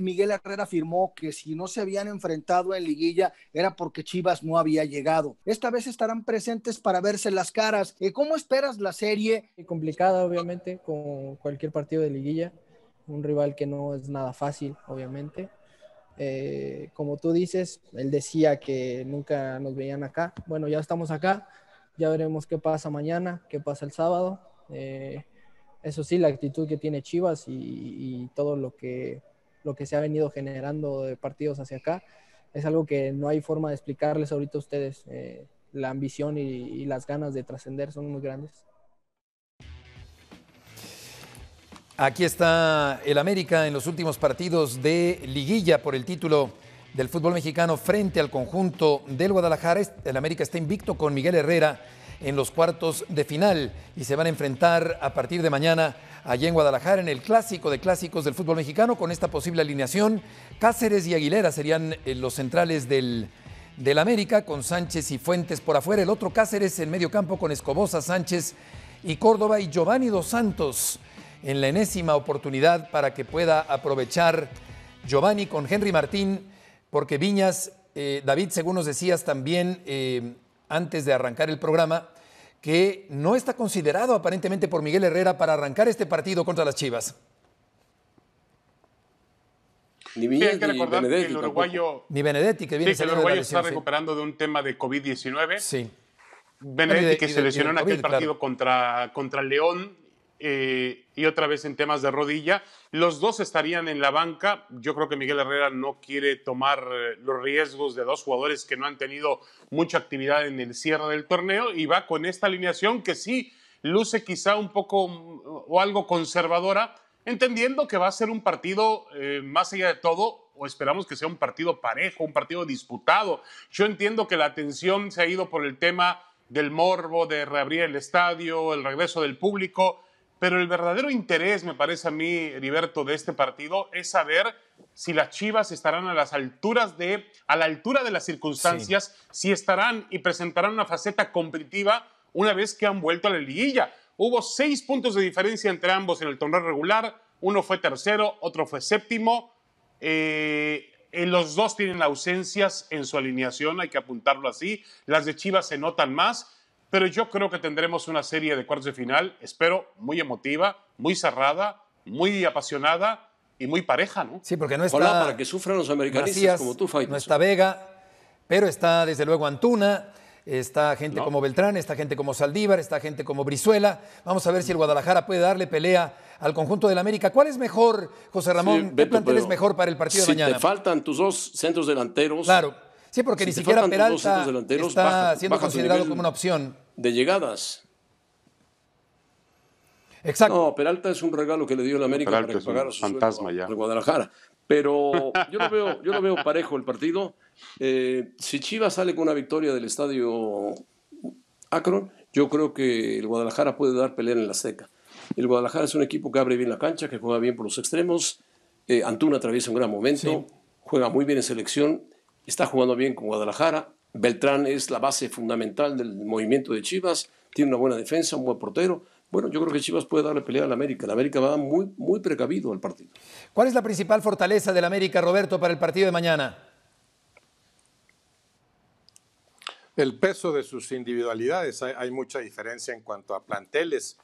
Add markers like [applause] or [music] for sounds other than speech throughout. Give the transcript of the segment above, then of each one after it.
Miguel Herrera afirmó que si no se habían enfrentado en liguilla era porque Chivas no había llegado. Esta vez estarán presentes para verse las caras. Eh, ¿Cómo esperas la serie? Complicada, obviamente, con cualquier partido de liguilla. Un rival que no es nada fácil, obviamente. Eh, como tú dices, él decía que nunca nos veían acá. Bueno, ya estamos acá. Ya veremos qué pasa mañana, qué pasa el sábado. Eh, eso sí, la actitud que tiene Chivas y todo lo que lo que se ha venido generando de partidos hacia acá. Es algo que no hay forma de explicarles ahorita a ustedes. Eh, la ambición y las ganas de trascender son muy grandes. Aquí está el América en los últimos partidos de liguilla por el título del fútbol mexicano frente al conjunto del Guadalajara. El América está invicto con Miguel Herrera en los cuartos de final y se van a enfrentar a partir de mañana allí en Guadalajara en el clásico de clásicos del fútbol mexicano. Con esta posible alineación, Cáceres y Aguilera serían eh, los centrales del, del América, con Sánchez y Fuentes por afuera. El otro Cáceres en medio campo con Escobosa, Sánchez y Córdoba y Giovanni Dos Santos en la enésima oportunidad para que pueda aprovechar Giovanni con Henry Martín, porque Viñas, eh, David, según nos decías también eh, antes de arrancar el programa, que no está considerado aparentemente por Miguel Herrera para arrancar este partido contra las Chivas. Ni bien que recordar Benedetti, que el uruguayo, ni Benedetti, que viene sí, que el uruguayo está recuperando de un tema de COVID-19. Sí. Benedetti, que se lesionó en aquel partido contra, el León, eh, y otra vez en temas de rodilla. Los dos estarían en la banca. Yo creo que Miguel Herrera no quiere tomar eh, los riesgos de dos jugadores que no han tenido mucha actividad en el cierre del torneo y va con esta alineación que sí luce quizá un poco mm, o algo conservadora, entendiendo que va a ser un partido eh, más allá de todo o esperamos que sea un partido parejo, un partido disputado. Yo entiendo que la atención se ha ido por el tema del morbo, de reabrir el estadio, el regreso del público, pero el verdadero interés, me parece a mí, Heriberto, de este partido es saber si las Chivas estarán a las alturas de, a la altura de las circunstancias, si estarán y presentarán una faceta competitiva una vez que han vuelto a la liguilla. Hubo seis puntos de diferencia entre ambos en el torneo regular, uno fue tercero, otro fue séptimo. Eh, eh los dos tienen ausencias en su alineación, hay que apuntarlo así. Las de Chivas se notan más pero yo creo que tendremos una serie de cuartos de final, espero, muy emotiva, muy cerrada, muy apasionada y muy pareja, ¿no? Sí, porque no está... Hola, para que sufran los americanistas como tú, No está Vega, pero está desde luego Antuna, está gente como Beltrán, está gente como Saldívar, está gente como Brizuela. Vamos a ver si el Guadalajara puede darle pelea al conjunto del América. ¿Cuál es mejor, José Ramón? ¿Qué plantel es mejor para el partido de mañana? Te faltan tus dos centros delanteros. Claro Sí, porque ni siquiera Peralta está siendo considerado como una opción. De llegadas. Exacto. No, Peralta es un regalo que le dio el América para que pagara su fantasma ya. al Guadalajara. Pero yo lo veo, yo veo parejo el partido. Eh, si Chivas sale con una victoria del estadio Akron, yo creo que el Guadalajara puede dar pelea en la seca. El Guadalajara es un equipo que abre bien la cancha, que juega bien por los extremos. Eh, Antuna atraviesa un gran momento, juega muy bien en selección está jugando bien con Guadalajara. Beltrán es la base fundamental del movimiento de Chivas, tiene una buena defensa, un buen portero. Bueno, yo creo que Chivas puede darle pelea al América. La América va muy, muy precavido al partido. ¿Cuál es la principal fortaleza del América, Roberto, para el partido de mañana? El peso de sus individualidades. Hay, hay mucha diferencia en cuanto a planteles.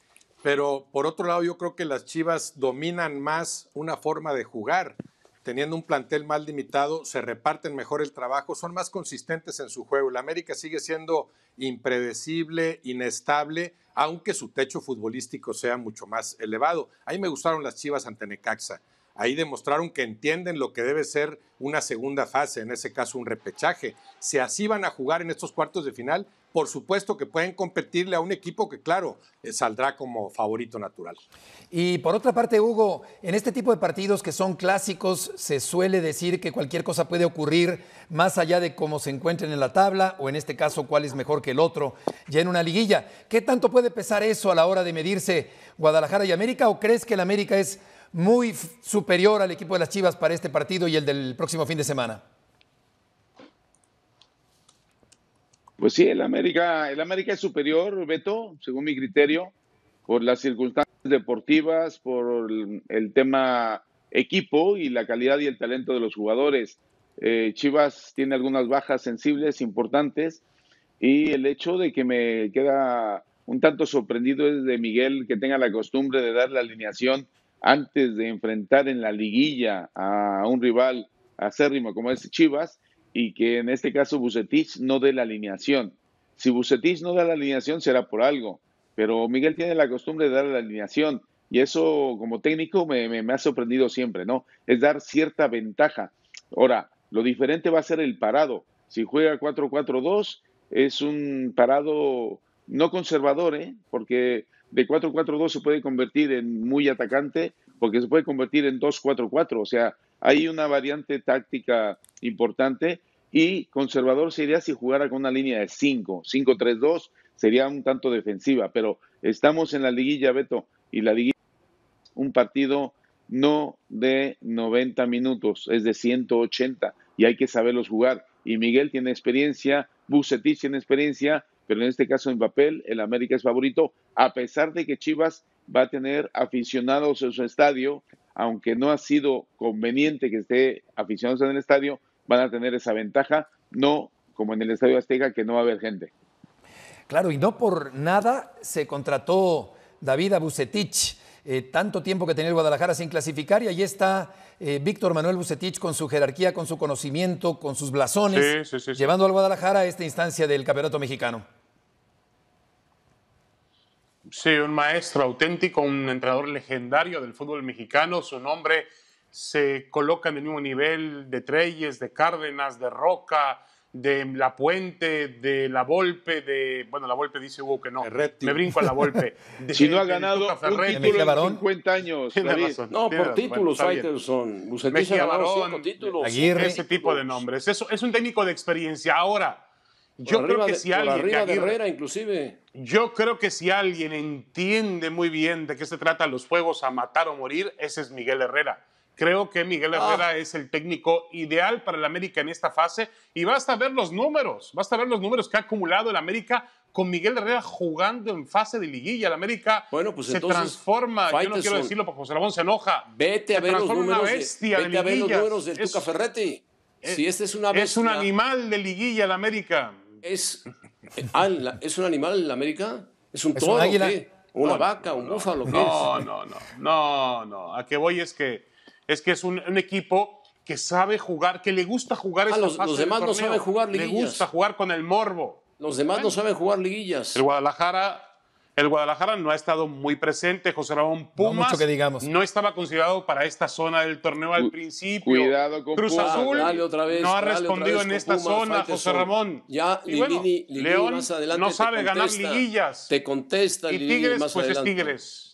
Pero por otro lado, yo creo que las Chivas dominan más una forma de jugar teniendo un plantel más limitado, se reparten mejor el trabajo, son más consistentes en su juego. La América sigue siendo impredecible, inestable, aunque su techo futbolístico sea mucho más elevado. Ahí me gustaron las Chivas ante Necaxa. Ahí demostraron que entienden lo que debe ser una segunda fase, en ese caso un repechaje. Si así van a jugar en estos cuartos de final, por supuesto que pueden competirle a un equipo que, claro, eh, saldrá como favorito natural. Y por otra parte, Hugo, en este tipo de partidos que son clásicos, se suele decir que cualquier cosa puede ocurrir más allá de cómo se encuentren en la tabla o en este caso cuál es mejor que el otro ya en una liguilla. ¿Qué tanto puede pesar eso a la hora de medirse Guadalajara y América o crees que el América es muy superior al equipo de las Chivas para este partido y el del próximo fin de semana. Pues sí, el América, el América es superior, Beto, según mi criterio, por las circunstancias deportivas, por el, tema equipo y la calidad y el talento de los jugadores. Eh, Chivas tiene algunas bajas sensibles importantes y el hecho de que me queda un tanto sorprendido es de Miguel que tenga la costumbre de dar la alineación antes de enfrentar en la liguilla a un rival acérrimo como es Chivas y que en este caso Bucetich no dé la alineación. Si Bucetich no da la alineación será por algo, pero Miguel tiene la costumbre de dar la alineación y eso como técnico me, me ha sorprendido siempre, ¿no? Es dar cierta ventaja. Ahora, lo diferente va a ser el parado. Si juega 4-4-2, es un parado no eh, porque de 4-4-2 se puede convertir en muy atacante, porque se puede convertir en 2-4-4, o sea, hay una variante táctica importante y conservador sería si jugara con una línea de 5, 5-3-2 sería un tanto defensiva, pero estamos en la liguilla, Beto, y la liguilla es un partido no de 90 minutos, es de 180 y hay que saberlos jugar. Y Miguel tiene experiencia, Bucetich tiene experiencia pero en este caso en papel el América es favorito, a pesar de que Chivas va a tener aficionados en su estadio, aunque no ha sido conveniente que esté aficionados en el estadio, van a tener esa ventaja, no como en el Estadio Azteca, que no va a haber gente. Claro, y no por nada se contrató David Abucetich. Eh, tanto tiempo que tenía el Guadalajara sin clasificar y ahí está eh, Víctor Manuel Bucetich con su jerarquía, con su conocimiento, con sus blasones, llevando al Guadalajara a esta instancia del Campeonato Mexicano. Sí, un maestro auténtico, un entrenador legendario del fútbol mexicano. Su nombre se coloca en el mismo nivel de Treyes, de Cárdenas, de Roca, de La Puente, de La Volpe, de. Bueno, La Volpe dice Hugo que no. Me brinco a La Volpe. [laughs] si no ha ganado un título en 50 años. no, por títulos, bueno, Mejía Barón, títulos. Aguirre. Ese tipo de nombres. Eso, es un técnico de experiencia. Ahora, yo creo que si alguien. Herrera, inclusive. Yo creo que si alguien entiende muy bien de qué se tratan los juegos a matar o morir, ese es Miguel Herrera. Creo que Miguel ah. Herrera es el técnico ideal para el América en esta fase y basta ver los números, basta ver los números que ha acumulado el América con Miguel Herrera jugando en fase de liguilla. El América bueno, pues se transforma, yo no quiero decirlo porque José Ramón se enoja. Vete a ver los números, bestia vete a ver los números de es, Ferretti. si este es una bestia, es un animal de liguilla el América es, eh, ah, ¿Es un animal en América? ¿Es un toro? ¿Una vaca? ¿Un no, búfalo? no, no, no, no, no. A qué voy es que es, que es un, equipo que sabe jugar, que le gusta jugar. Ah, los, los demás no saben jugar liguillas. Le gusta jugar con el morbo. Los demás no saben jugar liguillas. El Guadalajara el Guadalajara no ha estado muy presente. José Ramón Pumas no, estaba considerado para esta zona del torneo al principio. Cruz Azul no ha respondido en esta zona, José Ramón. Ya, León no sabe ganar liguillas. Te contesta. Y Tigres, pues es Tigres.